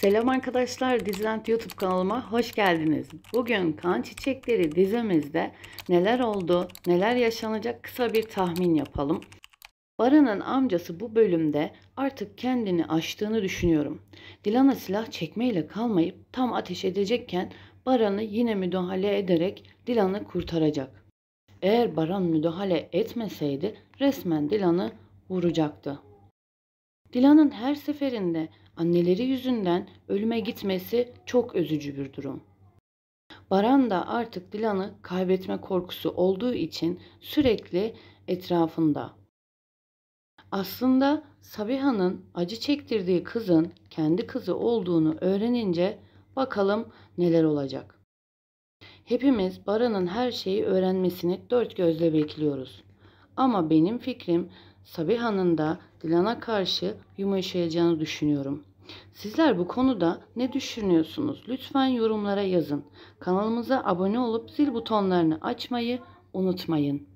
Selam arkadaşlar, Dizilent YouTube kanalıma hoş geldiniz. Bugün kan çiçekleri dizimizde neler oldu, neler yaşanacak kısa bir tahmin yapalım. Baran'ın amcası bu bölümde artık kendini aştığını düşünüyorum. Dilan'a silah çekmeyle kalmayıp tam ateş edecekken Baran'ı yine müdahale ederek Dilan'ı kurtaracak. Eğer Baran müdahale etmeseydi resmen Dilan'ı vuracaktı. Dilan'ın her seferinde anneleri yüzünden ölüme gitmesi çok üzücü bir durum. Baran da artık Dilan'ı kaybetme korkusu olduğu için sürekli etrafında. Aslında Sabiha'nın acı çektirdiği kızın kendi kızı olduğunu öğrenince bakalım neler olacak. Hepimiz Baran'ın her şeyi öğrenmesini dört gözle bekliyoruz. Ama benim fikrim Sabiha'nın da Dilan'a karşı yumuşayacağını düşünüyorum. Sizler bu konuda ne düşünüyorsunuz? Lütfen yorumlara yazın. Kanalımıza abone olup zil butonlarını açmayı unutmayın.